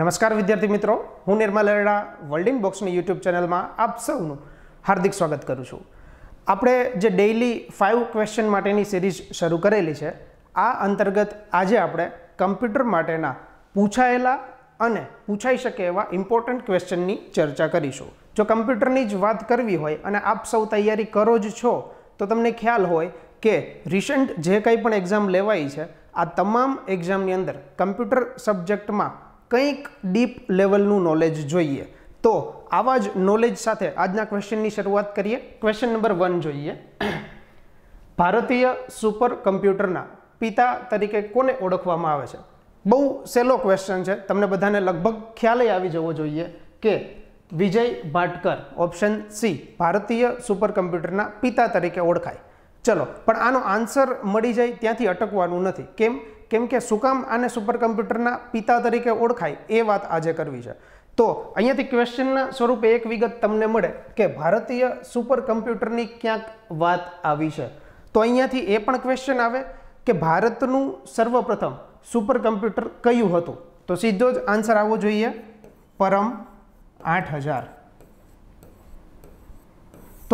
નમસ્કાર વિદ્યાર્થી મિત્રો હું નિર્મલ અરડા વર્લ્ડ ઇન બોક્સની યુટ્યુબ ચેનલમાં આપ સૌનું હાર્દિક સ્વાગત કરું છું આપણે જે ડેઇલી ફાઇવ ક્વેશ્ચન માટેની સિરીઝ શરૂ કરેલી છે આ અંતર્ગત આજે આપણે કમ્પ્યુટર માટેના પૂછાયેલા અને પૂછાઈ શકે એવા ઇમ્પોર્ટન્ટ ક્વેશ્ચનની ચર્ચા કરીશું જો કમ્પ્યુટરની જ વાત કરવી હોય અને આપ સૌ તૈયારી કરો જ છો તો તમને ખ્યાલ હોય કે રિસન્ટ જે કંઈ પણ એક્ઝામ લેવાઈ છે આ તમામ એક્ઝામની અંદર કમ્પ્યુટર સબ્જેક્ટમાં કંઈક ડીપ લેવલનું નોલેજ જોઈએ તો આવા જ નોલેજ સાથે આજના ક્વેશ્ચનની શરૂઆત કરીએ ક્વેશ્ચન નંબર વન જોઈએ ભારતીય સુપર કમ્પ્યુટરના પિતા તરીકે કોને ઓળખવામાં આવે છે બહુ સહેલો ક્વેશ્ચન છે તમને બધાને લગભગ ખ્યાલે આવી જવો જોઈએ કે વિજય ભાટકર ઓપ્શન સી ભારતીય સુપર કમ્પ્યુટરના પિતા તરીકે ઓળખાય ચલો પણ આનો આન્સર મળી જાય ત્યાંથી અટકવાનું નથી કેમ કેમ કે સુકામ કામ આને સુપર કમ્પ્યુટરના પિતા તરીકે ઓળખાય એ વાત આજે કરવી છે તો અહીંયાથી ક્વેશ્ચનના સ્વરૂપે એક વિગત તમને મળે કે ભારતીય સુપર કમ્પ્યુટરની ક્યાંક વાત આવી છે તો અહીંયાથી એ પણ ક્વેશ્ચન આવે કે ભારતનું સર્વપ્રથમ સુપર કમ્પ્યુટર કયું હતું તો સીધો જ આન્સર આવવો જોઈએ પરમ આઠ હજાર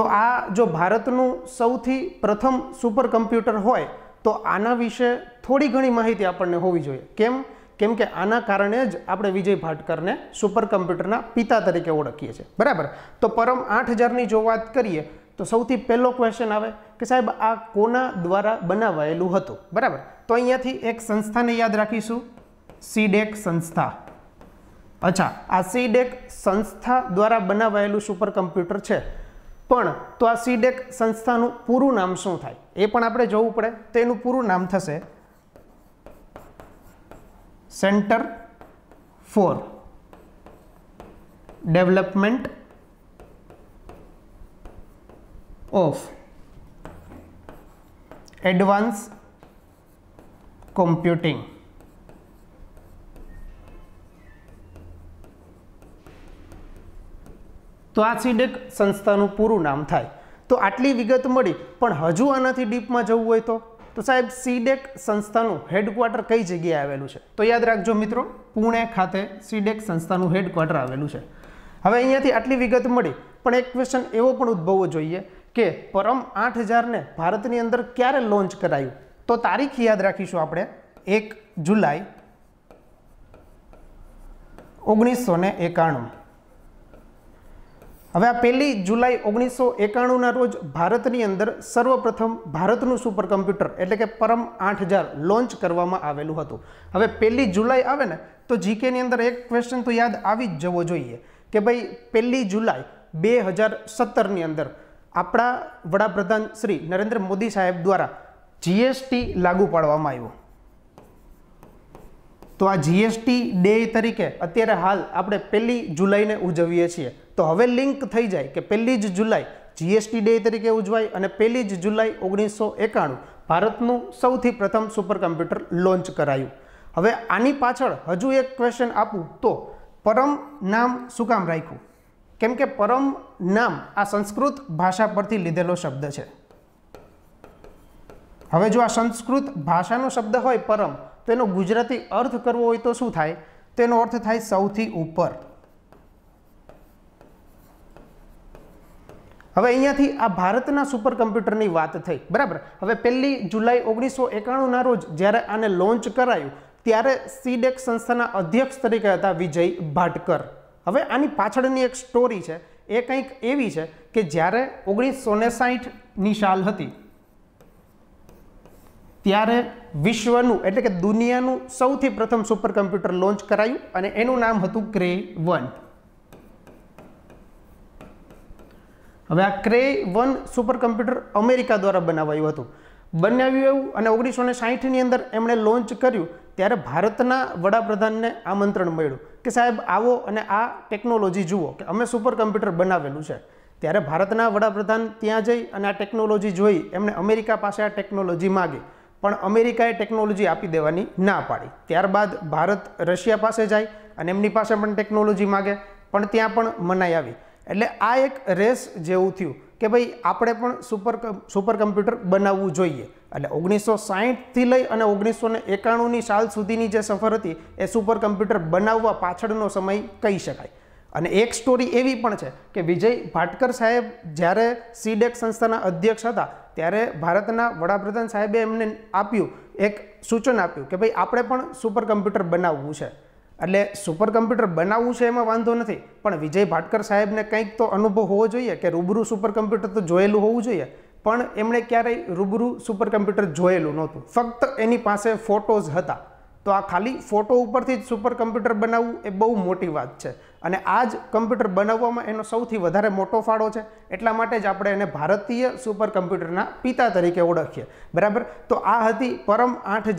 તો આ જો ભારતનું સૌથી પ્રથમ સુપર કમ્પ્યુટર હોય તો આના વિશે થોડી ઘણી માહિતી આપણને હોવી જોઈએ કેમ કેમ કે આના કારણે જ આપણે વિજય ભાટકરને સુપર કમ્પ્યુટરના પિતા તરીકે ઓળખીએ છીએ બરાબર તો પરમ આઠ હજારની જો વાત કરીએ તો સૌથી પહેલો ક્વેશ્ચન આવે કે સાહેબ આ કોના દ્વારા બનાવાયેલું હતું બરાબર તો અહીંયાથી એક સંસ્થાને યાદ રાખીશું સીડેક e સંસ્થા અચ્છા આ સીડેક e સંસ્થા દ્વારા બનાવાયેલું સુપર કમ્પ્યુટર છે પણ તો આ સીડેક e સંસ્થાનું પૂરું નામ શું થાય એ પણ આપણે જોવું પડે તેનું પૂરું નામ થશે centre for development of advance computing તો આ સીડક સંસ્થાનું પૂરું નામ થાય તો આટલી વિગત મળી પણ હજુ આનાથી ડીપમાં જવું હોય તો તો સાહેબ સીડેક સંસ્થાનું હેડક્વાર્ટર કઈ જગ્યાએ આવેલું છે તો યાદ રાખજો મિત્રો પુણે ખાતે સીડેક સંસ્થાનું હેડક્વાર્ટર આવેલું છે હવે અહીંયાથી આટલી વિગત મળી પણ એક ક્વેશ્ચન એવો પણ ઉદ્ભવવો જોઈએ કે પરમ આઠ હજારને ભારતની અંદર ક્યારે લોન્ચ કરાયું તો તારીખ યાદ રાખીશું આપણે એક જુલાઈ ઓગણીસો ને એકાણું હવે આ પહેલી જુલાઈ ઓગણીસો એકાણુંના રોજ ભારતની અંદર સર્વપ્રથમ ભારતનું સુપર કમ્પ્યુટર એટલે કે પરમ આઠ હજાર લોન્ચ કરવામાં આવેલું હતું હવે પહેલી જુલાઈ આવે ને તો જીકેની અંદર એક ક્વેશ્ચન તો યાદ આવી જ જવો જોઈએ કે ભાઈ પહેલી જુલાઈ બે હજાર સત્તરની અંદર આપણા વડાપ્રધાન શ્રી નરેન્દ્ર મોદી સાહેબ દ્વારા જીએસટી લાગુ પાડવામાં આવ્યું તો આ જીએસટી ડે તરીકે અત્યારે હાલ આપણે પહેલી જુલાઈને ઉજવીએ છીએ તો હવે લિંક થઈ જાય કે પહેલી જ જુલાઈ જીએસટી ડે તરીકે ઉજવાય અને પહેલી જ જુલાઈ ઓગણીસો એકાણું ભારતનું સૌથી પ્રથમ સુપર કમ્પ્યુટર લોન્ચ કરાયું હવે આની પાછળ હજુ એક ક્વેશ્ચન આપું તો પરમ નામ શું કામ રાખ્યું કેમ કે પરમ નામ આ સંસ્કૃત ભાષા પરથી લીધેલો શબ્દ છે હવે જો આ સંસ્કૃત ભાષાનો શબ્દ હોય પરમ તેનો ગુજરાતી અર્થ કરવો હોય તો શું થાય તેનો અર્થ થાય સૌથી ઉપર હવે અહીંયાથી આ ભારતના સુપર કમ્પ્યુટરની વાત થઈ બરાબર હવે પહેલી જુલાઈ ઓગણીસો એકાણુંના રોજ જ્યારે આને લોન્ચ કરાયું ત્યારે સીડેક e સંસ્થાના અધ્યક્ષ તરીકે હતા વિજય ભાટકર હવે આની પાછળની એક સ્ટોરી છે એ કંઈક એવી છે કે જ્યારે ઓગણીસો ને સાહીઠની શાલ હતી ત્યારે વિશ્વનું એટલે કે દુનિયાનું સૌથી પ્રથમ સુપર કમ્પ્યુટર લોન્ચ કરાયું અને એનું નામ હતું ક્રે વન હવે આ Cray one supercomputer America દ્વારા બનાવાયું હતું બનાવ્યું એવું અને ઓગણીસો ને સાહીઠની અંદર એમણે લોન્ચ કર્યું ત્યારે ભારતના વડાપ્રધાનને આમંત્રણ મળ્યું કે સાહેબ આવો અને આ ટેકનોલોજી જુઓ કે અમે સુપર કમ્પ્યુટર બનાવેલું છે ત્યારે ભારતના વડાપ્રધાન ત્યાં જઈ અને આ ટેકનોલોજી જોઈ એમણે અમેરિકા પાસે આ ટેકનોલોજી માગી પણ અમેરિકાએ ટેકનોલોજી આપી દેવાની ના પાડી ત્યારબાદ ભારત રશિયા પાસે જાય અને એમની પાસે પણ ટેકનોલોજી માગે પણ ત્યાં પણ મનાઈ આવી એટલે આ એક રેસ જેવું થયું કે ભાઈ આપણે પણ સુપર સુપર કમ્પ્યુટર બનાવવું જોઈએ એટલે ઓગણીસો સાહીઠથી લઈ અને ઓગણીસો ને એકાણુંની સાલ સુધીની જે સફર હતી એ સુપર કમ્પ્યુટર બનાવવા પાછળનો સમય કહી શકાય અને એક સ્ટોરી એવી પણ છે કે વિજય ભાટકર સાહેબ જ્યારે સીડેક e સંસ્થાના અધ્યક્ષ હતા ત્યારે ભારતના વડાપ્રધાન સાહેબે એમને આપ્યું એક સૂચન આપ્યું કે ભાઈ આપણે પણ સુપર કમ્પ્યુટર બનાવવું છે એટલે સુપર કમ્પ્યુટર બનાવવું છે એમાં વાંધો નથી પણ વિજય ભાટકર સાહેબને કંઈક તો અનુભવ હોવો જોઈએ કે રૂબરૂ સુપર કમ્પ્યુટર તો જોયેલું હોવું જોઈએ પણ એમણે ક્યારેય રૂબરૂ સુપર કમ્પ્યુટર જોયેલું નહોતું ફક્ત એની પાસે ફોટોઝ હતા તો આ ખાલી ફોટો ઉપરથી જ સુપર કમ્પ્યુટર બનાવવું એ બહુ મોટી વાત છે અને આ જ કમ્પ્યુટર બનાવવામાં એનો સૌથી વધારે મોટો ફાળો છે એટલા માટે જ આપણે એને ભારતીય સુપર કમ્પ્યુટરના પિતા તરીકે ઓળખીએ બરાબર તો આ હતી પરમ આઠ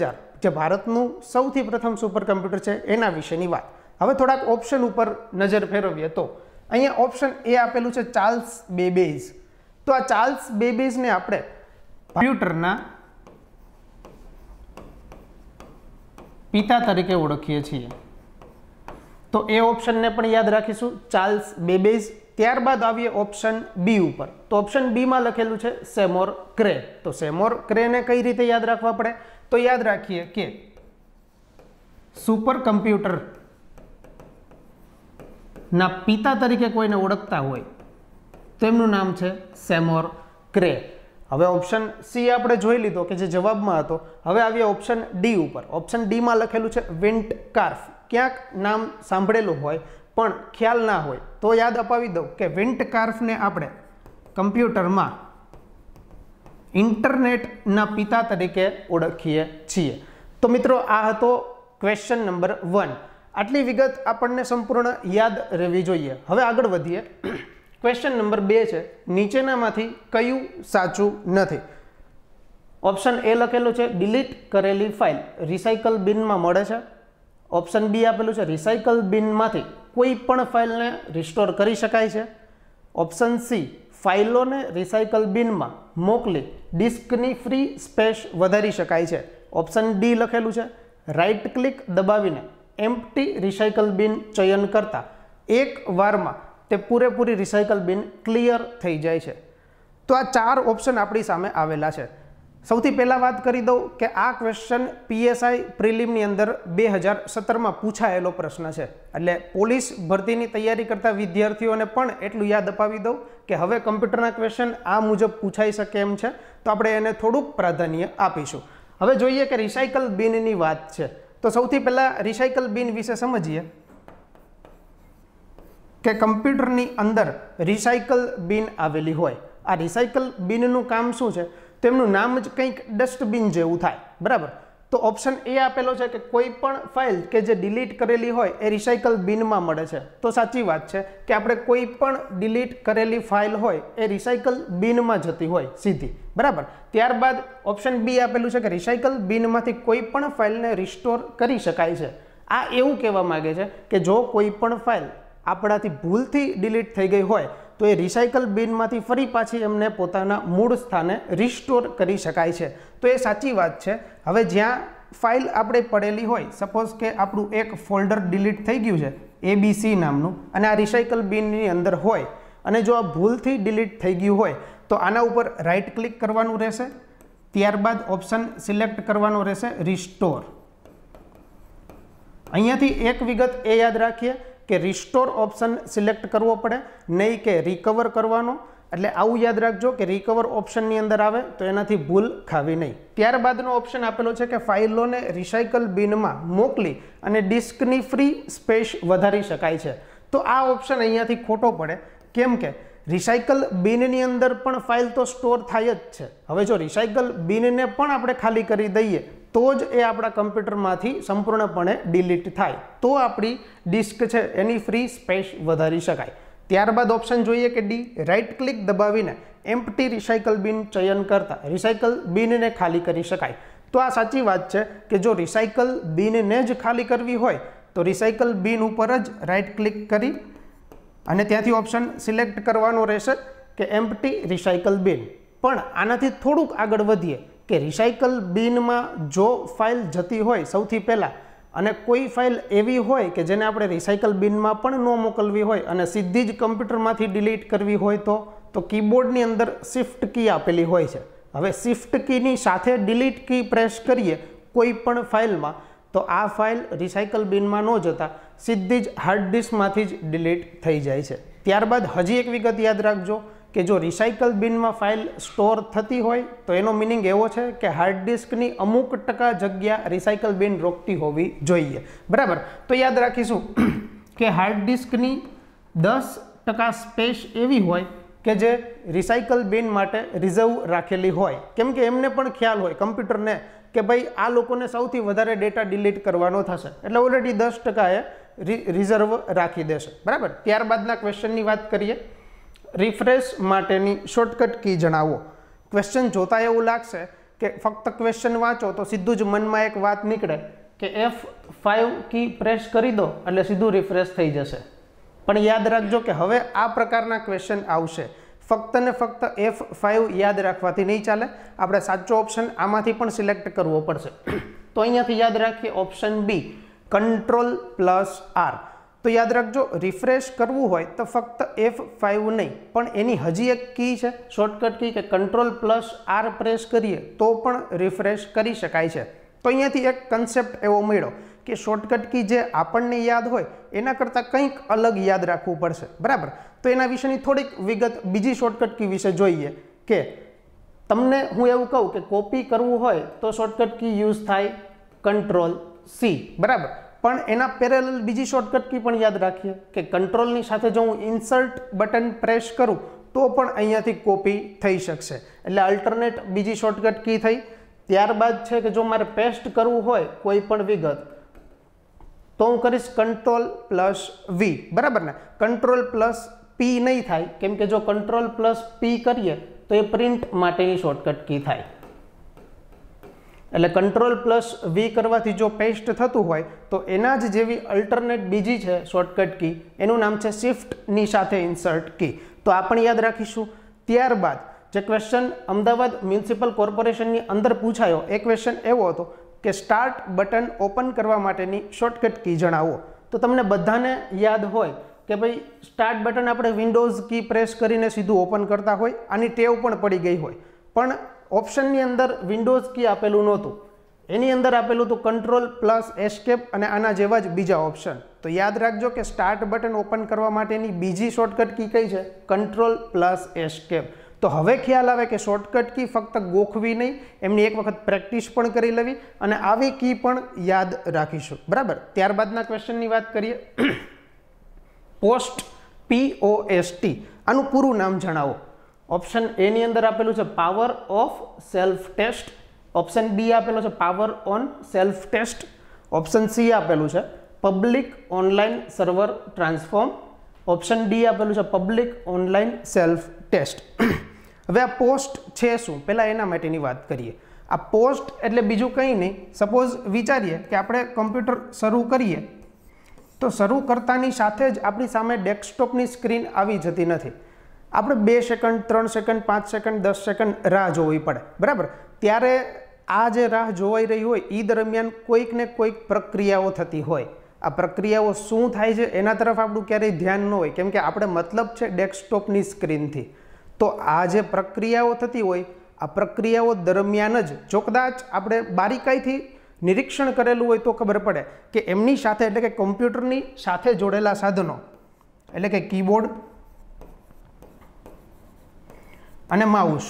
જે ભારતનું સૌથી પ્રથમ સુપર કમ્પ્યુટર છે એના વિશેની વાત હવે થોડાક ઓપ્શન ઉપર નજર ફેરવીએ તો અહીંયા ઓપ્શન એ આપેલું છે ચાર્લ્સ બેબેઝ તો આ ચાર્લ્સ બેબેઝને આપણે કમ્પ્યુટરના પિતા તરીકે ઓળખીએ છીએ તો એ ઓપ્શનને પણ યાદ રાખીશું ચાર્લ્સ બેબેઝ ત્યારબાદ આવીએ ઓપ્શન બી ઉપર તો ઓપ્શન બીમાં લખેલું છે સેમોર ક્રે તો સેમોર ક્રેને કઈ રીતે યાદ રાખવા પડે તો યાદ રાખીએ કે સુપર કમ્પ્યુટરના પિતા તરીકે કોઈને ઓળખતા હોય તો એમનું નામ છે સેમોર ક્રે હવે ઓપ્શન સી આપણે જોઈ લીધો કે જે જવાબમાં હતો હવે આવીએ ઓપ્શન ડી ઉપર ઓપ્શન ડીમાં લખેલું છે વિન્ટ કાર્ફ ક્યાંક નામ સાંભળેલું હોય પણ ખ્યાલ ના હોય તો યાદ અપાવી દઉં કે વિન્ટ કાર્ફને આપણે કમ્પ્યુટરમાં ઇન્ટરનેટના પિતા તરીકે ઓળખીએ છીએ તો મિત્રો આ હતો ક્વેશ્ચન નંબર વન આટલી વિગત આપણને સંપૂર્ણ યાદ રહેવી જોઈએ હવે આગળ વધીએ ક્વેશ્ચન નંબર બે છે નીચેનામાંથી કયું સાચું નથી ઓપ્શન એ લખેલું છે ડિલીટ કરેલી ફાઇલ રિસાયકલ બિનમાં મળે છે ઓપ્શન બી આપેલું છે રિસાયકલ બિનમાંથી કોઈ પણ ફાઇલને રિસ્ટોર કરી શકાય છે ઓપ્શન સી ફાઇલોને રિસાયકલ બિનમાં મોકલી ડિસ્કની ફ્રી સ્પેસ વધારી શકાય છે ઓપ્શન ડી લખેલું છે રાઇટ ક્લિક દબાવીને એમ્પટી રિસાયકલ બિન ચયન કરતાં એક વારમાં તે પૂરેપૂરી રિસાયકલ બિન ક્લિયર થઈ જાય છે તો આ ચાર ઓપ્શન આપણી સામે આવેલા છે સૌથી પહેલાં વાત કરી દઉં કે આ ક્વેશ્ચન પીએસઆઈ પ્રિલિમની અંદર બે હજાર સત્તરમાં પૂછાયેલો પ્રશ્ન છે એટલે પોલીસ ભરતીની તૈયારી કરતા વિદ્યાર્થીઓને પણ એટલું યાદ અપાવી દઉં કે હવે કમ્પ્યુટરના ક્વેશ્ચન આ મુજબ પૂછાઈ શકે એમ છે તો આપણે એને થોડુંક પ્રાધાન્ય આપીશું હવે જોઈએ કે રિસાયકલ બિનની વાત છે તો સૌથી પહેલાં રિસાયકલ બિન વિશે સમજીએ કે કમ્પ્યુટરની અંદર રિસાયકલ બિન આવેલી હોય આ રિસાયકલ બિનનું કામ શું છે તેમનું નામ જ કંઈક ડસ્ટબિન જેવું થાય બરાબર તો ઓપ્શન એ આપેલો છે કે કોઈ પણ ફાઇલ કે જે ડિલીટ કરેલી હોય એ રિસાયકલ બિનમાં મળે છે તો સાચી વાત છે કે આપણે કોઈ પણ ડિલીટ કરેલી ફાઇલ હોય એ રિસાયકલ બિનમાં જતી હોય સીધી બરાબર ત્યારબાદ ઓપ્શન બી આપેલું છે કે રિસાયકલ બિનમાંથી કોઈ પણ ફાઇલને રિસ્ટોર કરી શકાય છે આ એવું કહેવા માગે છે કે જો કોઈ પણ ફાઇલ આપણાથી ભૂલથી ડિલીટ થઈ ગઈ હોય તો એ રિસાયકલ બિનમાંથી ફરી પાછી એમને પોતાના મૂળ સ્થાને રિસ્ટોર કરી શકાય છે તો એ સાચી વાત છે હવે જ્યાં ફાઇલ આપણે પડેલી હોય સપોઝ કે આપણું એક ફોલ્ડર ડિલીટ થઈ ગયું છે એબીસી નામનું અને આ રિસાયકલ બિનની અંદર હોય અને જો આ ભૂલથી ડિલીટ થઈ ગયું હોય તો આના ઉપર રાઇટ ક્લિક કરવાનું રહેશે ત્યારબાદ ઓપ્શન સિલેક્ટ કરવાનો રહેશે રિસ્ટોર અહીંયાથી એક વિગત એ યાદ રાખીએ કે રિસ્ટોર ઓપ્શન સિલેક્ટ કરવો પડે નહીં કે રિકવર કરવાનો એટલે આવું યાદ રાખજો કે રિકવર ઓપ્શનની અંદર આવે તો એનાથી ભૂલ ખાવી નહીં ત્યારબાદનો ઓપ્શન આપેલો છે કે ફાઇલોને રિસાયકલ બિનમાં મોકલી અને ડિસ્કની ફ્રી સ્પેસ વધારી શકાય છે તો આ ઓપ્શન અહીંયાથી ખોટો પડે કેમ કે રિસાયકલ બિનની અંદર પણ ફાઇલ તો સ્ટોર થાય જ છે હવે જો રિસાયકલ બિનને પણ આપણે ખાલી કરી દઈએ તો જ એ આપણા કમ્પ્યુટરમાંથી સંપૂર્ણપણે ડિલીટ થાય તો આપણી ડિસ્ક છે એની ફ્રી સ્પેસ વધારી શકાય ત્યારબાદ ઓપ્શન જોઈએ કે ડી રાઇટ ક્લિક દબાવીને એમ્પટી રિસાયકલ બિન ચયન કરતાં રિસાયકલ બિનને ખાલી કરી શકાય તો આ સાચી વાત છે કે જો રિસાયકલ બિનને જ ખાલી કરવી હોય તો રિસાયકલ બિન ઉપર જ રાઇટ ક્લિક કરી અને ત્યાંથી ઓપ્શન સિલેક્ટ કરવાનો રહેશે કે એમ્પટી રિસાયકલ બિન પણ આનાથી થોડુંક આગળ વધીએ કે રિસાયકલ બિનમાં જો ફાઇલ જતી હોય સૌથી પહેલાં અને કોઈ ફાઇલ એવી હોય કે જેને આપણે રિસાયકલ બિનમાં પણ ન મોકલવી હોય અને સીધી જ કમ્પ્યુટરમાંથી ડિલીટ કરવી હોય તો તો કીબોર્ડની અંદર શિફ્ટ કી આપેલી હોય છે હવે શિફ્ટ કીની સાથે ડિલીટ કી પ્રેસ કરીએ કોઈ પણ ફાઇલમાં તો આ ફાઇલ રિસાયકલ બિનમાં ન જતાં સીધી જ હાર્ડ ડિસ્કમાંથી જ ડિલીટ થઈ જાય છે ત્યારબાદ હજી એક વિગત યાદ રાખજો કે જો રિસાયકલ બિનમાં ફાઇલ સ્ટોર થતી હોય તો એનો મિનિંગ એવો છે કે હાર્ડ ડિસ્કની અમુક ટકા જગ્યા રિસાયકલ બિન રોકતી હોવી જોઈએ બરાબર તો યાદ રાખીશું કે હાર્ડ ડિસ્કની દસ ટકા સ્પેસ એવી હોય કે જે રિસાયકલ બિન માટે રિઝર્વ રાખેલી હોય કેમ કે એમને પણ ખ્યાલ હોય કમ્પ્યુટરને કે ભાઈ આ લોકોને સૌથી વધારે ડેટા ડિલીટ કરવાનો થશે એટલે ઓલરેડી દસ ટકાએ રિઝર્વ રાખી દેશે બરાબર ત્યારબાદના ક્વેશ્ચનની વાત કરીએ રિફ્રેશ માટેની શોર્ટકટ કી જણાવો ક્વેશ્ચન જોતાં એવું લાગશે કે ફક્ત ક્વેશ્ચન વાંચો તો સીધું જ મનમાં એક વાત નીકળે કે એફ ફાઇવ કી પ્રેસ કરી દો એટલે સીધું રિફ્રેશ થઈ જશે પણ યાદ રાખજો કે હવે આ પ્રકારના ક્વેશ્ચન આવશે ફક્ત ને ફક્ત એફ ફાઇવ યાદ રાખવાથી નહીં ચાલે આપણે સાચો ઓપ્શન આમાંથી પણ સિલેક્ટ કરવો પડશે તો અહીંયાથી યાદ રાખીએ option B control plus R તો યાદ રાખજો રિફ્રેશ કરવું હોય તો ફક્ત એફ ફાઇવ નહીં પણ એની હજી એક કી છે શોર્ટકટ કી કે કંટ્રોલ પ્લસ આર પ્રેસ કરીએ તો પણ રિફ્રેશ કરી શકાય છે તો અહીંયાથી એક કન્સેપ્ટ એવો મળ્યો કે શોર્ટકટ કી જે આપણને યાદ હોય એના કરતાં કંઈક અલગ યાદ રાખવું પડશે બરાબર તો એના વિશેની થોડીક વિગત બીજી શોર્ટકટ કી વિશે જોઈએ કે તમને હું એવું કહું કે કોપી કરવું હોય તો શોર્ટકટ કી યુઝ થાય કંટ્રોલ સી બરાબર પણ એના પેરેલલ બીજી શોર્ટકટ કી પણ યાદ રાખીએ કે કંટ્રોલની સાથે જો હું ઇન્સર્ટ બટન પ્રેસ કરું તો પણ અહીંયાથી કોપી થઈ શકશે એટલે અલ્ટરનેટ બીજી શોર્ટકટ કી થઈ ત્યારબાદ છે કે જો મારે પેસ્ટ કરવું હોય કોઈ પણ વિગત તો હું કરીશ કંટ્રોલ પ્લસ વી બરાબર ને કંટ્રોલ પ્લસ પી નહીં થાય કેમ કે જો કંટ્રોલ પ્લસ પી કરીએ તો એ પ્રિન્ટ માટેની શોર્ટકટ કી થાય એટલે કંટ્રોલ પ્લસ વી કરવાથી જો પેસ્ટ થતું હોય તો એના જ જેવી અલ્ટરનેટ બીજી છે શોર્ટકટ કી એનું નામ છે શિફ્ટની સાથે ઇન્સર્ટ કી તો આ પણ યાદ રાખીશું ત્યારબાદ જે ક્વેશ્ચન અમદાવાદ મ્યુનિસિપલ કોર્પોરેશનની અંદર પૂછાયો એ ક્વેશ્ચન એવો હતો કે સ્ટાર્ટ બટન ઓપન કરવા માટેની શોર્ટકટ કી જણાવો તો તમને બધાને યાદ હોય કે ભાઈ સ્ટાર્ટ બટન આપણે વિન્ડોઝ કી પ્રેસ કરીને સીધું ઓપન કરતા હોય આની ટેવ પણ પડી ગઈ હોય પણ ઓપ્શનની અંદર વિન્ડોઝ કી આપેલું નહોતું એની અંદર આપેલું હતું કંટ્રોલ પ્લસ એસ્કેપ અને આના જેવા જ બીજા ઓપ્શન તો યાદ રાખજો કે સ્ટાર્ટ બટન ઓપન કરવા માટેની બીજી શોર્ટકટ કી કઈ છે કંટ્રોલ પ્લસ એસ્કેપ તો હવે ખ્યાલ આવે કે શોર્ટકટ કી ફક્ત ગોખવી નહીં એમની એક વખત પ્રેક્ટિસ પણ કરી લેવી અને આવી કી પણ યાદ રાખીશું બરાબર ત્યારબાદના ક્વેશ્ચનની વાત કરીએ પોસ્ટ પીઓએસટી આનું પૂરું નામ જણાવો ઓપ્શન એની અંદર આપેલું છે power off self test option B આપેલો છે power on self test option C આપેલું છે public online server transform option D આપેલું છે પબ્લિક ઓનલાઈન સેલ્ફ ટેસ્ટ હવે આ પોસ્ટ છે શું પહેલાં એના માટેની વાત કરીએ આ પોસ્ટ એટલે બીજું કંઈ નહીં સપોઝ વિચારીએ કે આપણે કમ્પ્યુટર શરૂ કરીએ તો શરૂ કરતાની સાથે જ આપણી સામે ડેસ્કટોપની સ્ક્રીન આવી જતી નથી આપણે બે સેકન્ડ ત્રણ સેકન્ડ પાંચ સેકન્ડ દસ સેકન્ડ રાહ જોવી પડે બરાબર ત્યારે આ જે રાહ જોવાઈ રહી હોય એ દરમિયાન કોઈક ને કોઈક પ્રક્રિયાઓ થતી હોય આ પ્રક્રિયાઓ શું થાય છે એના તરફ આપણું ક્યારેય ધ્યાન ન હોય કેમ કે આપણે મતલબ છે ડેસ્કટોપની સ્ક્રીનથી તો આ જે પ્રક્રિયાઓ થતી હોય આ પ્રક્રિયાઓ દરમિયાન જ જો કદાચ આપણે બારીકાઈથી નિરીક્ષણ કરેલું હોય તો ખબર પડે કે એમની સાથે એટલે કે કોમ્પ્યુટરની સાથે જોડેલા સાધનો એટલે કે કીબોર્ડ અને માઉસ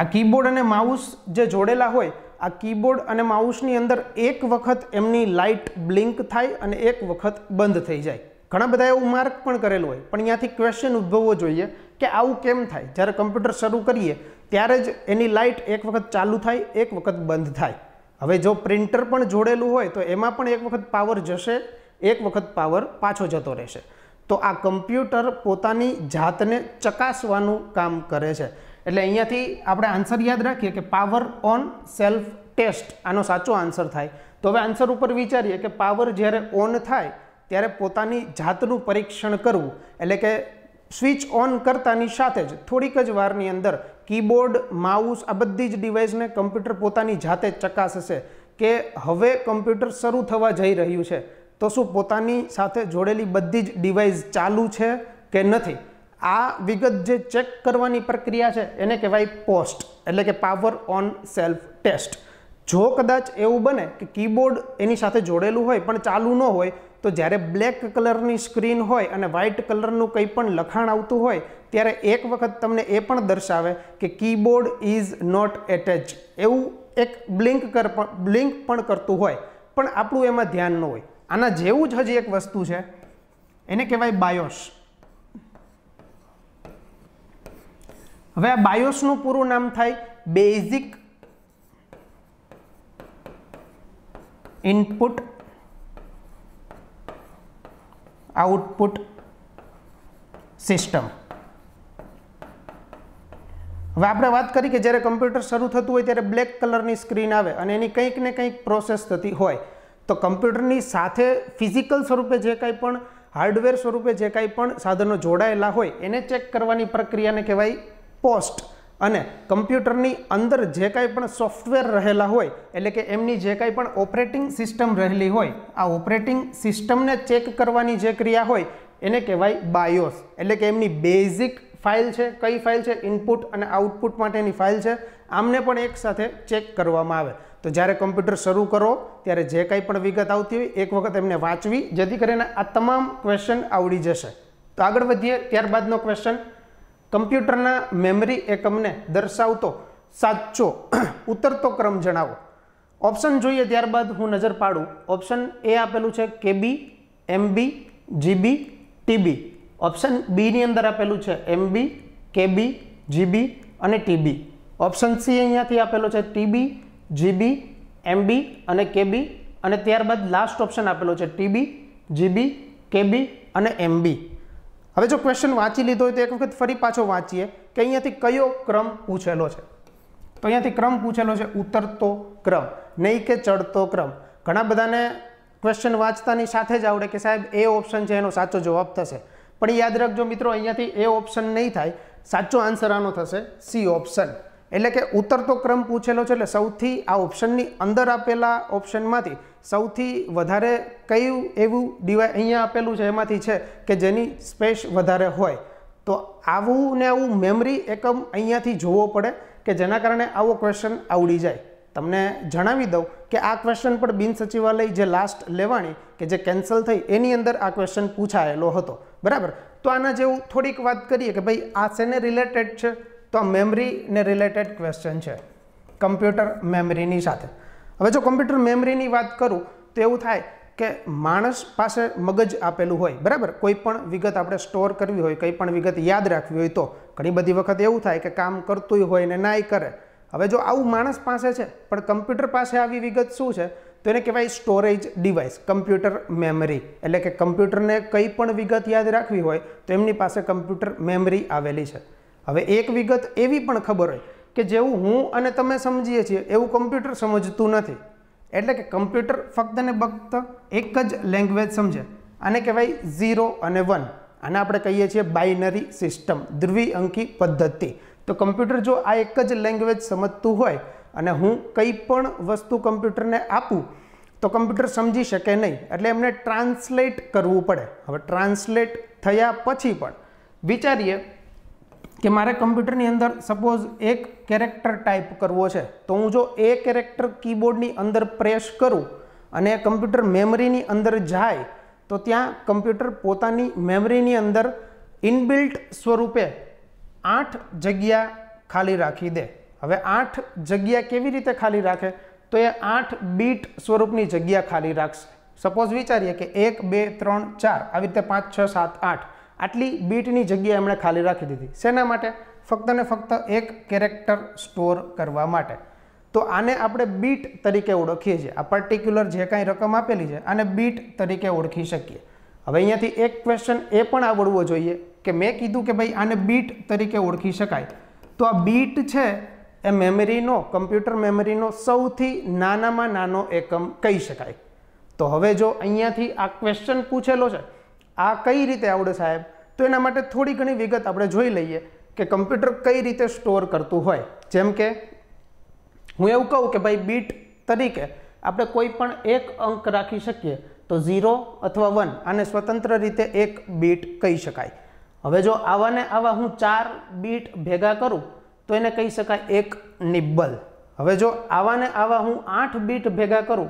આ કીબોર્ડ અને માઉસ જે જોડેલા હોય આ કીબોર્ડ અને માઉસની અંદર એક વખત એમની લાઇટ બ્લિંક થાય અને એક વખત બંધ થઈ જાય ઘણા બધા એવું માર્ક પણ કરેલું હોય પણ ત્યાંથી ક્વેશ્ચન ઉદ્ભવવો જોઈએ કે આવું કેમ થાય જ્યારે કમ્પ્યુટર શરૂ કરીએ ત્યારે જ એની લાઇટ એક વખત ચાલુ થાય એક વખત બંધ થાય હવે જો પ્રિન્ટર પણ જોડેલું હોય તો એમાં પણ એક વખત પાવર જશે એક વખત પાવર પાછો જતો રહેશે તો આ કમ્પ્યુટર પોતાની જાતને ચકાસવાનું કામ કરે છે એટલે અહીંયાથી આપણે આન્સર યાદ રાખીએ કે પાવર ઓન સેલ્ફ ટેસ્ટ આનો સાચો આન્સર થાય તો હવે આન્સર ઉપર વિચારીએ કે પાવર જ્યારે ઓન થાય ત્યારે પોતાની જાતનું પરીક્ષણ કરવું એટલે કે સ્વિચ ઓન કરતાની સાથે જ થોડીક જ વારની અંદર કીબોર્ડ માઉસ આ બધી જ ડિવાઇસને કમ્પ્યુટર પોતાની જાતે ચકાસશે કે હવે કમ્પ્યુટર શરૂ થવા જઈ રહ્યું છે તો શું પોતાની સાથે જોડેલી બધી જ ડિવાઇસ ચાલુ છે કે નથી આ વિગત જે ચેક કરવાની પ્રક્રિયા છે એને કહેવાય પોસ્ટ એટલે કે પાવર ઓન સેલ્ફ ટેસ્ટ જો કદાચ એવું બને કે કીબોર્ડ એની સાથે જોડેલું હોય પણ ચાલુ ન હોય તો જ્યારે બ્લેક કલરની સ્ક્રીન હોય અને વ્હાઇટ કલરનું કંઈ પણ લખાણ આવતું હોય ત્યારે એક વખત તમને એ પણ દર્શાવે કે કીબોર્ડ ઇઝ નોટ એટેચ એવું એક બ્લિંક કર બ્લિંક પણ કરતું હોય પણ આપણું એમાં ધ્યાન ન હોય આના જેવું જ હજી એક વસ્તુ છે એને કહેવાય બાયોસ હવે આ બાયોસનું પૂરું નામ થાય બેઝિક ઇનપુટ આઉટપુટ સિસ્ટમ હવે આપણે વાત કરી કે જ્યારે કમ્પ્યુટર શરૂ થતું હોય ત્યારે બ્લેક કલરની સ્ક્રીન આવે અને એની કંઈક ને કંઈક પ્રોસેસ થતી હોય તો કમ્પ્યુટરની સાથે ફિઝિકલ સ્વરૂપે જે કાંઈ પણ હાર્ડવેર સ્વરૂપે જે કાંઈ પણ સાધનો જોડાયેલા હોય એને ચેક કરવાની પ્રક્રિયાને કહેવાય પોસ્ટ અને કમ્પ્યુટરની અંદર જે કાંઈ પણ સોફ્ટવેર રહેલા હોય એટલે કે એમની જે કાંઈ પણ ઓપરેટિંગ સિસ્ટમ રહેલી હોય આ ઓપરેટિંગ સિસ્ટમને ચેક કરવાની જે ક્રિયા હોય એને કહેવાય બાયોસ એટલે કે એમની બેઝિક ફાઇલ છે કઈ ફાઇલ છે ઇનપુટ અને આઉટપુટ માટેની ફાઇલ છે આમને પણ એકસાથે ચેક કરવામાં આવે તો જ્યારે કમ્પ્યુટર શરૂ કરો ત્યારે જે કાંઈ પણ વિગત આવતી હોય એક વખત એમને વાંચવી જેથી કરીને આ તમામ ક્વેશ્ચન આવડી જશે તો આગળ વધીએ ત્યારબાદનો ક્વેશ્ચન કમ્પ્યુટરના મેમરી એકમને દર્શાવતો સાચો ઉતરતો ક્રમ જણાવો ઓપ્શન જોઈએ ત્યારબાદ હું નજર પાડું ઓપ્શન એ આપેલું છે KB MB GB TB option બીની અંદર આપેલું છે એમબી કેબી જીબી અને ટીબી ઓપ્શન સી અહીંયાથી આપેલો છે ટીબી જીબી એમબી અને કેબી અને ત્યારબાદ લાસ્ટ ઓપ્શન આપેલો છે ટીબી જીબી કેબી અને એમબી હવે જો ક્વેશ્ચન વાંચી લીધો હોય તો એક વખત ફરી પાછો વાંચીએ કે અહીંયાથી કયો ક્રમ પૂછેલો છે તો અહીંયાથી ક્રમ પૂછેલો છે ઉતરતો ક્રમ નહીં કે ચડતો ક્રમ ઘણા બધાને ક્વેશ્ચન વાંચતાની સાથે જ આવડે કે સાહેબ એ ઓપ્શન છે એનો સાચો જવાબ થશે પણ યાદ રાખજો મિત્રો અહીંયાથી એ ઓપ્શન નહીં થાય સાચો આન્સર આનો થશે સી ઓપ્શન એટલે કે ઉતરતો ક્રમ પૂછેલો છે એટલે સૌથી આ ઓપ્શનની અંદર આપેલા ઓપ્શનમાંથી સૌથી વધારે કયું એવું ડિવાઇસ અહીંયા આપેલું છે એમાંથી છે કે જેની સ્પેસ વધારે હોય તો આવું ને આવું મેમરી એકમ અહીંયાથી જોવો પડે કે જેના કારણે આવો ક્વેશ્ચન આવડી જાય તમને જણાવી દઉં કે આ ક્વેશ્ચન પણ બિન સચિવાલય જે લાસ્ટ લેવાની કે જે કેન્સલ થઈ એની અંદર આ ક્વેશ્ચન પૂછાયેલો હતો બરાબર તો આના જેવું થોડીક વાત કરીએ કે ભાઈ આ શેને રિલેટેડ છે તો આ મેમરીને રિલેટેડ ક્વેશ્ચન છે કમ્પ્યુટર મેમરીની સાથે હવે જો કમ્પ્યુટર મેમરીની વાત કરું તો એવું થાય કે માણસ પાસે મગજ આપેલું હોય બરાબર કોઈ પણ વિગત આપણે સ્ટોર કરવી હોય કંઈ પણ વિગત યાદ રાખવી હોય તો ઘણી બધી વખત એવું થાય કે કામ કરતું હોય ને નાય કરે હવે જો આવું માણસ પાસે છે પણ કમ્પ્યુટર પાસે આવી વિગત શું છે તો એને કહેવાય સ્ટોરેજ ડિવાઇસ કમ્પ્યુટર મેમરી એટલે કે કમ્પ્યુટરને કંઈ પણ વિગત યાદ રાખવી હોય તો એમની પાસે કમ્પ્યુટર મેમરી આવેલી છે હવે એક વિગત એવી પણ ખબર હોય કે જેવું હું અને તમે સમજીએ છીએ એવું કમ્પ્યુટર સમજતું નથી એટલે કે કમ્પ્યુટર ફક્ત ને ફક્ત એક જ લેંગ્વેજ સમજે આને કહેવાય ઝીરો અને વન આને આપણે કહીએ છીએ બાઇનરી સિસ્ટમ દ્વિઅંકી પદ્ધતિ તો કમ્પ્યુટર જો આ એક જ લેંગ્વેજ સમજતું હોય અને હું કંઈ પણ વસ્તુ કમ્પ્યુટરને આપું તો કમ્પ્યુટર સમજી શકે નહીં એટલે એમને ટ્રાન્સલેટ કરવું પડે હવે ટ્રાન્સલેટ થયા પછી પણ વિચારીએ કે મારે કમ્પ્યુટરની અંદર સપોઝ એક કેરેક્ટર ટાઈપ કરવો છે તો હું જો એ કેરેક્ટર કીબોર્ડની અંદર પ્રેસ કરું અને કમ્પ્યુટર મેમરીની અંદર જાય તો ત્યાં કમ્પ્યુટર પોતાની મેમરીની અંદર ઇનબિલ્ટ સ્વરૂપે આઠ જગ્યા ખાલી રાખી દે હવે આઠ જગ્યા કેવી રીતે ખાલી રાખે તો એ આઠ બીટ સ્વરૂપની જગ્યા ખાલી રાખશે સપોઝ વિચારીએ કે એક બે ત્રણ ચાર આવી રીતે પાંચ છ સાત આઠ આટલી બીટની જગ્યા એમણે ખાલી રાખી દીધી શેના માટે ફક્ત ને ફક્ત એક કેરેક્ટર સ્ટોર કરવા માટે તો આને આપણે બીટ તરીકે ઓળખીએ છીએ આ પર્ટિક્યુલર જે કાંઈ રકમ આપેલી છે આને બીટ તરીકે ઓળખી શકીએ હવે અહીંયાથી એક ક્વેશ્ચન એ પણ આવડવો જોઈએ કે મેં કીધું કે ભાઈ આને બીટ તરીકે ઓળખી શકાય તો આ બીટ છે એ મેમરીનો કમ્પ્યુટર મેમરીનો સૌથી નાનામાં નાનો એકમ કહી શકાય તો હવે જો અહીંયાથી આ ક્વેશ્ચન પૂછેલો છે આ કઈ રીતે આવડે સાહેબ તો એના માટે થોડી ઘણી વિગત આપણે જોઈ લઈએ કે કમ્પ્યુટર કઈ રીતે સ્ટોર કરતું હોય જેમ કે હું એવું કહું કે ભાઈ બીટ તરીકે આપણે કોઈ પણ એક અંક રાખી શકીએ તો ઝીરો અથવા વન આને સ્વતંત્ર રીતે એક બીટ કહી શકાય હવે જો આવાને આવા હું ચાર બીટ ભેગા કરું તો એને કહી શકાય એક નિબ્બલ હવે જો આવાને આવા હું આઠ બીટ ભેગા કરું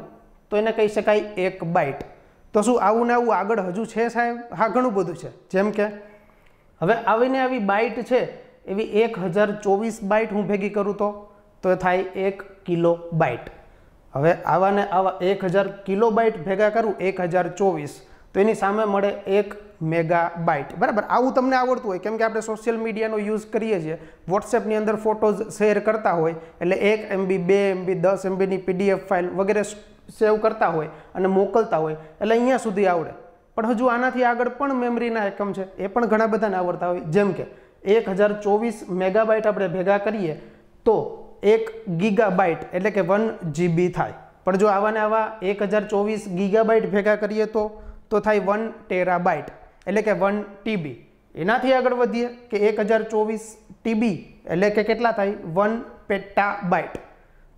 તો એને કહી શકાય એક બાઇટ તો શું આવું ને આવું આગળ હજુ છે સાહેબ હા ઘણું બધું છે જેમ કે હવે આવીને આવી બાઇટ છે એવી એક હજાર ચોવીસ બાઇટ હું ભેગી કરું તો તો એ થાય એક કિલો બાઇટ હવે આવાને આવા એક હજાર કિલો બાઇટ ભેગા કરું એક હજાર ચોવીસ તો એની સામે મળે એક મેગા બાઇટ બરાબર આવું તમને આવડતું હોય કેમ કે આપણે સોશિયલ મીડિયાનો યુઝ કરીએ છીએ વોટ્સએપની અંદર ફોટોઝ શેર કરતા હોય એટલે એક એમબી બે એમબી દસ એમબીની પીડીએફ ફાઇલ વગેરે સેવ કરતા હોય અને મોકલતા હોય એટલે અહીંયા સુધી આવડે પણ હજુ આનાથી આગળ પણ મેમરીના એકમ છે એ પણ ઘણા બધાને આવડતા હોય જેમ કે એક હજાર ચોવીસ મેગાબાઇટ આપણે ભેગા કરીએ તો એક ગીગાબાઇટ એટલે કે વન જીબી થાય પણ જો આવાને આવા એક હજાર ચોવીસ ગીગાબાઇટ ભેગા કરીએ તો તો થાય વન ટેરાબાઇટ એટલે કે વન ટીબી એનાથી આગળ વધીએ કે એક હજાર ચોવીસ ટીબી એટલે કે કેટલા થાય વન પેટાબાઇટ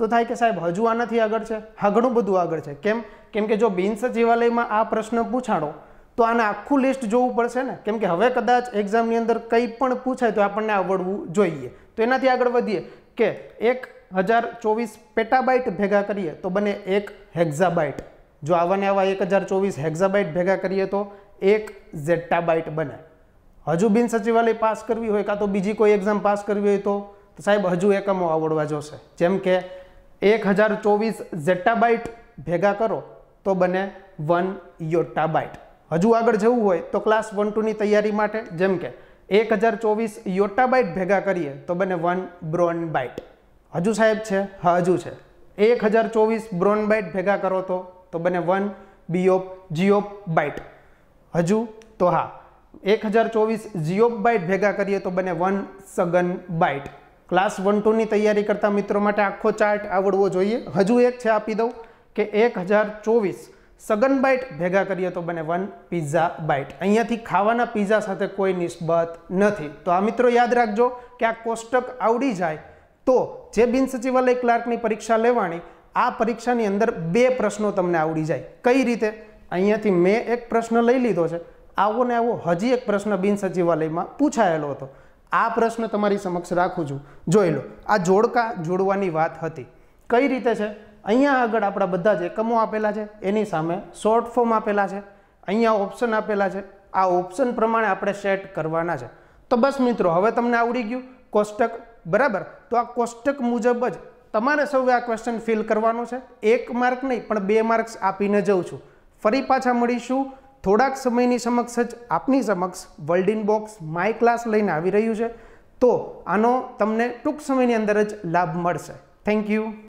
તો થાય કે સાહેબ હજુ આનાથી આગળ છે હા ઘણું બધું આગળ છે કેમ કેમ કે જો બિન સચિવાલયમાં આ પ્રશ્ન પૂછાણો તો આને આખું લિસ્ટ જોવું પડશે ને કેમ કે હવે કદાચ એક્ઝામની અંદર કંઈ પણ પૂછાય તો આપણને આવડવું જોઈએ તો એનાથી આગળ વધીએ કે એક હજાર ચોવીસ પેટાબાઇટ ભેગા કરીએ તો બને એક હેક્ઝાબાઇટ જો આવાને આવા એક હજાર ચોવીસ હેક્ઝાબાઇટ ભેગા કરીએ તો એક ઝેટ્ટાબાઇટ બને હજુ બિન સચિવાલય પાસ કરવી હોય કાં તો બીજી કોઈ એક્ઝામ પાસ કરવી હોય તો સાહેબ હજુ એકમો આવડવા જોશે જેમ કે એક હજાર ચોવીસ ઝેટાબાઇટ ભેગા કરો તો બને વન યોટાબાઇટ હજુ આગળ જવું હોય તો ક્લાસ વન ટુની તૈયારી માટે જેમ કે એક હજાર ચોવીસ યોટાબાઇટ ભેગા કરીએ તો બને વન બ્રોન બાઇટ હજુ સાહેબ છે હા હજુ છે એક હજાર ચોવીસ બ્રોન બાઇટ ભેગા કરો તો તો બને વન બીઓપ જીઓપ બાઇટ હજુ તો હા એક હજાર ચોવીસ જીઓપ બાઇટ ભેગા કરીએ તો બને વન સગન બાઇટ ક્લાસ વન ટુની તૈયારી કરતા મિત્રો માટે આખો ચાર્ટ આવડવો જોઈએ હજુ એક છે આપી દઉં કે એક હજાર ચોવીસ સગન બાઇટ ભેગા કરીએ તો બને વન પીઝા બાઇટ અહીંયાથી ખાવાના પીઝા સાથે કોઈ નિસ્બત નથી તો આ મિત્રો યાદ રાખજો કે આ કોષ્ટક આવડી જાય તો જે બિન સચિવાલય ક્લાર્કની પરીક્ષા લેવાની આ પરીક્ષાની અંદર બે પ્રશ્નો તમને આવડી જાય કઈ રીતે અહીંયાથી મેં એક પ્રશ્ન લઈ લીધો છે આવો ને આવો હજી એક પ્રશ્ન બિનસચિવાલયમાં પૂછાયેલો હતો આ પ્રશ્ન તમારી સમક્ષ રાખું છું જોઈ લો આ જોડકા જોડવાની વાત હતી કઈ રીતે છે અહીંયા આગળ આપણા બધા જ એકમો આપેલા છે એની સામે શોર્ટ ફોર્મ આપેલા છે અહીંયા ઓપ્શન આપેલા છે આ ઓપ્શન પ્રમાણે આપણે સેટ કરવાના છે તો બસ મિત્રો હવે તમને આવડી ગયું કોષ્ટક બરાબર તો આ કોષ્ટક મુજબ જ તમારે સૌએ આ ક્વેશ્ચન ફિલ કરવાનું છે એક માર્ક નહીં પણ બે માર્ક્સ આપીને જઉં છું ફરી પાછા મળીશું થોડાક સમયની સમક્ષ જ આપની સમક્ષ world in box my class લઈને આવી રહ્યું છે તો આનો તમને ટૂંક સમયની અંદર જ લાભ મળશે થેન્ક યુ